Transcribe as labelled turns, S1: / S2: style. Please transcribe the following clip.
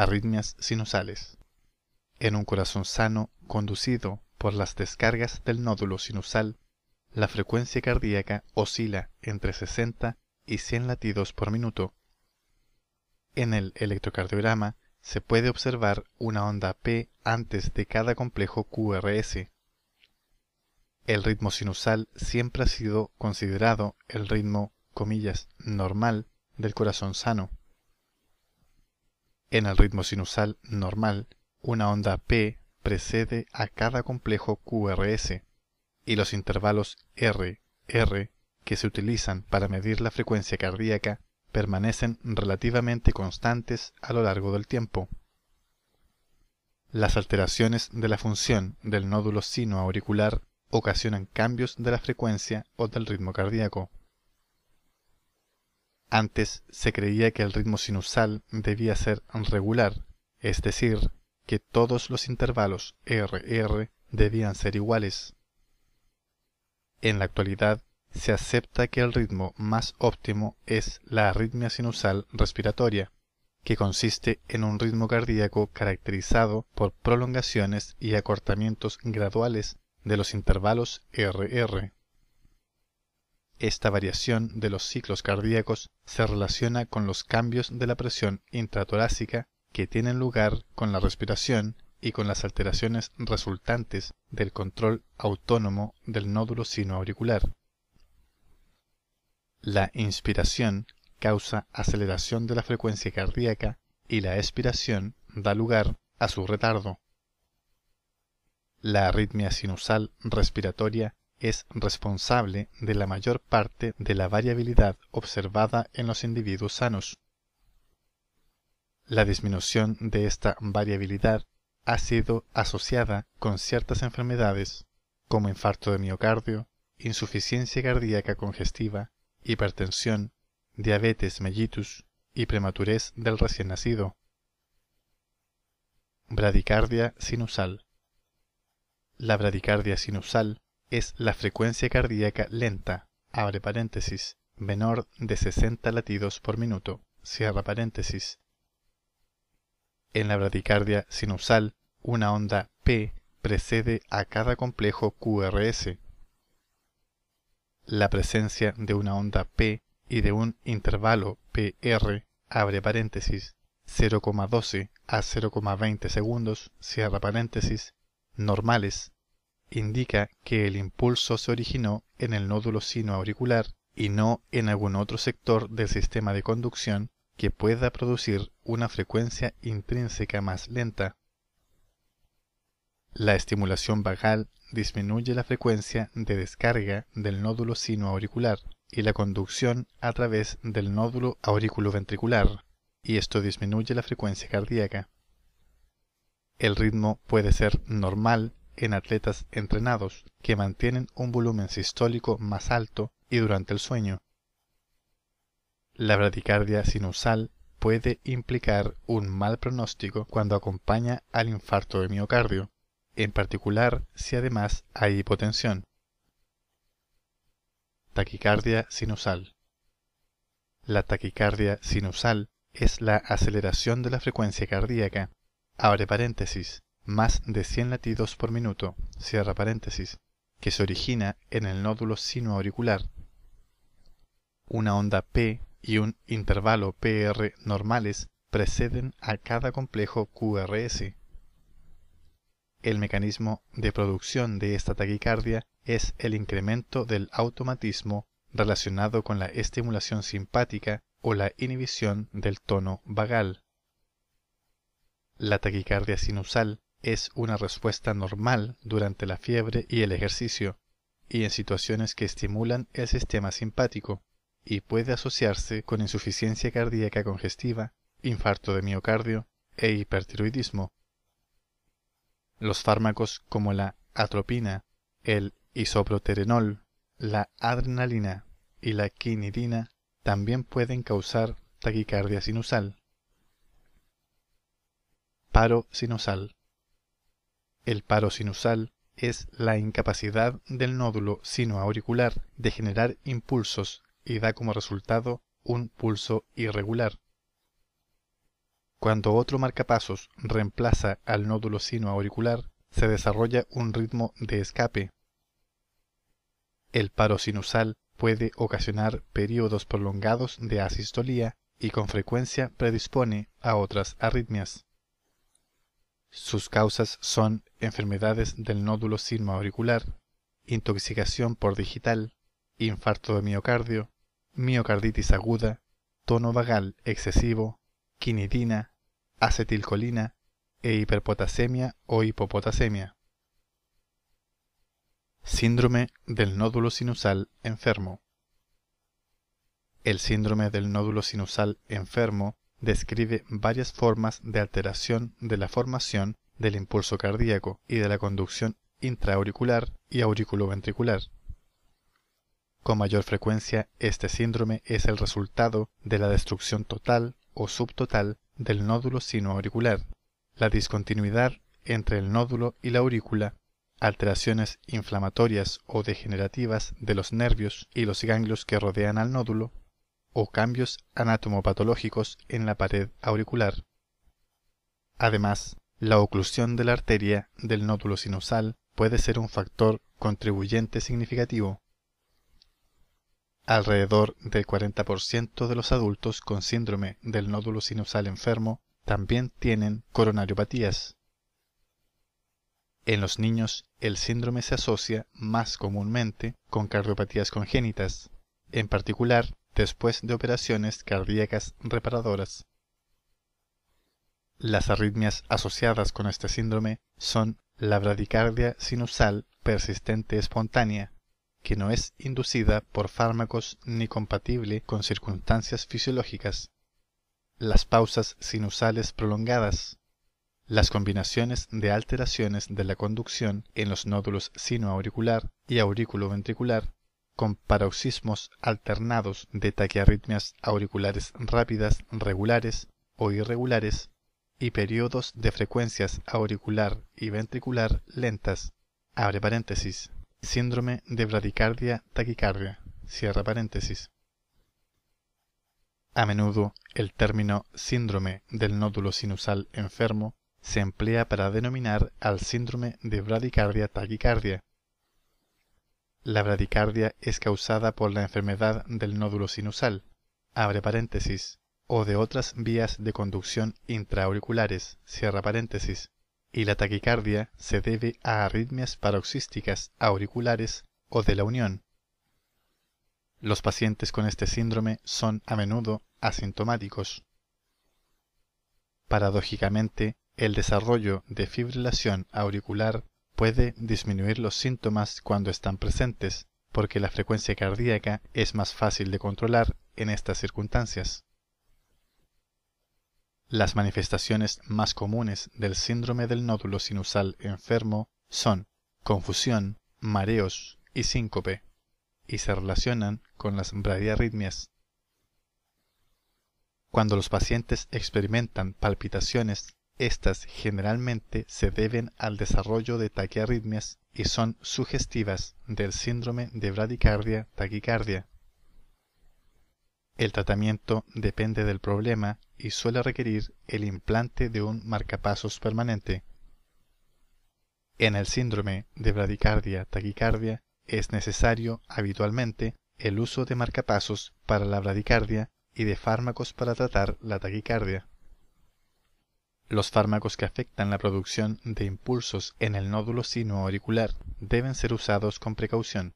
S1: arritmias sinusales. En un corazón sano, conducido por las descargas del nódulo sinusal, la frecuencia cardíaca oscila entre 60 y 100 latidos por minuto. En el electrocardiograma se puede observar una onda P antes de cada complejo QRS. El ritmo sinusal siempre ha sido considerado el ritmo, comillas, normal del corazón sano. En el ritmo sinusal normal, una onda P precede a cada complejo QRS y los intervalos R, R que se utilizan para medir la frecuencia cardíaca permanecen relativamente constantes a lo largo del tiempo. Las alteraciones de la función del nódulo sinoauricular ocasionan cambios de la frecuencia o del ritmo cardíaco. Antes se creía que el ritmo sinusal debía ser regular, es decir, que todos los intervalos RR debían ser iguales. En la actualidad, se acepta que el ritmo más óptimo es la arritmia sinusal respiratoria, que consiste en un ritmo cardíaco caracterizado por prolongaciones y acortamientos graduales de los intervalos RR. Esta variación de los ciclos cardíacos se relaciona con los cambios de la presión intratorácica que tienen lugar con la respiración y con las alteraciones resultantes del control autónomo del nódulo sinoauricular. La inspiración causa aceleración de la frecuencia cardíaca y la expiración da lugar a su retardo. La arritmia sinusal respiratoria es responsable de la mayor parte de la variabilidad observada en los individuos sanos. La disminución de esta variabilidad ha sido asociada con ciertas enfermedades como infarto de miocardio, insuficiencia cardíaca congestiva, hipertensión, diabetes mellitus y prematurez del recién nacido. Bradicardia sinusal. La bradicardia sinusal es la frecuencia cardíaca lenta, abre paréntesis, menor de 60 latidos por minuto, cierra paréntesis. En la bradicardia sinusal, una onda P precede a cada complejo QRS. La presencia de una onda P y de un intervalo PR, abre paréntesis, 0,12 a 0,20 segundos, cierra paréntesis, normales indica que el impulso se originó en el nódulo sinoauricular y no en algún otro sector del sistema de conducción que pueda producir una frecuencia intrínseca más lenta. La estimulación vagal disminuye la frecuencia de descarga del nódulo sinoauricular y la conducción a través del nódulo auriculo-ventricular, y esto disminuye la frecuencia cardíaca. El ritmo puede ser normal en atletas entrenados que mantienen un volumen sistólico más alto y durante el sueño. La bradicardia sinusal puede implicar un mal pronóstico cuando acompaña al infarto de miocardio, en particular si además hay hipotensión. Taquicardia sinusal. La taquicardia sinusal es la aceleración de la frecuencia cardíaca, abre paréntesis, más de 100 latidos por minuto, cierra paréntesis, que se origina en el nódulo sinoauricular. Una onda P y un intervalo PR normales preceden a cada complejo QRS. El mecanismo de producción de esta taquicardia es el incremento del automatismo relacionado con la estimulación simpática o la inhibición del tono vagal. La taquicardia sinusal es una respuesta normal durante la fiebre y el ejercicio, y en situaciones que estimulan el sistema simpático, y puede asociarse con insuficiencia cardíaca congestiva, infarto de miocardio e hipertiroidismo. Los fármacos como la atropina, el isoproterenol, la adrenalina y la quinidina también pueden causar taquicardia sinusal. Paro sinusal el paro sinusal es la incapacidad del nódulo sinoauricular de generar impulsos y da como resultado un pulso irregular. Cuando otro marcapasos reemplaza al nódulo sinoauricular, se desarrolla un ritmo de escape. El paro sinusal puede ocasionar periodos prolongados de asistolía y con frecuencia predispone a otras arritmias. Sus causas son enfermedades del nódulo auricular, intoxicación por digital, infarto de miocardio, miocarditis aguda, tono vagal excesivo, quinidina, acetilcolina e hiperpotasemia o hipopotasemia. Síndrome del nódulo sinusal enfermo. El síndrome del nódulo sinusal enfermo describe varias formas de alteración de la formación del impulso cardíaco y de la conducción intraauricular y auriculoventricular. Con mayor frecuencia, este síndrome es el resultado de la destrucción total o subtotal del nódulo sinoauricular, la discontinuidad entre el nódulo y la aurícula, alteraciones inflamatorias o degenerativas de los nervios y los ganglios que rodean al nódulo, o cambios anatomopatológicos en la pared auricular. Además, la oclusión de la arteria del nódulo sinusal puede ser un factor contribuyente significativo. Alrededor del 40% de los adultos con síndrome del nódulo sinusal enfermo también tienen coronariopatías. En los niños, el síndrome se asocia más comúnmente con cardiopatías congénitas, en particular después de operaciones cardíacas reparadoras. Las arritmias asociadas con este síndrome son la bradicardia sinusal persistente espontánea, que no es inducida por fármacos ni compatible con circunstancias fisiológicas, las pausas sinusales prolongadas, las combinaciones de alteraciones de la conducción en los nódulos sinoauricular y auriculoventricular, con paroxismos alternados de taquiarritmias auriculares rápidas regulares o irregulares y periodos de frecuencias auricular y ventricular lentas, abre paréntesis, síndrome de bradicardia taquicardia, cierra paréntesis. A menudo el término síndrome del nódulo sinusal enfermo se emplea para denominar al síndrome de bradicardia taquicardia, la bradicardia es causada por la enfermedad del nódulo sinusal, abre paréntesis, o de otras vías de conducción intraauriculares, cierra paréntesis, y la taquicardia se debe a arritmias paroxísticas auriculares o de la unión. Los pacientes con este síndrome son a menudo asintomáticos. Paradójicamente, el desarrollo de fibrilación auricular puede disminuir los síntomas cuando están presentes, porque la frecuencia cardíaca es más fácil de controlar en estas circunstancias. Las manifestaciones más comunes del síndrome del nódulo sinusal enfermo son confusión, mareos y síncope, y se relacionan con las bradiarritmias. Cuando los pacientes experimentan palpitaciones estas generalmente se deben al desarrollo de taquiarritmias y son sugestivas del síndrome de bradicardia-taquicardia. El tratamiento depende del problema y suele requerir el implante de un marcapasos permanente. En el síndrome de bradicardia-taquicardia es necesario habitualmente el uso de marcapasos para la bradicardia y de fármacos para tratar la taquicardia. Los fármacos que afectan la producción de impulsos en el nódulo sinoauricular deben ser usados con precaución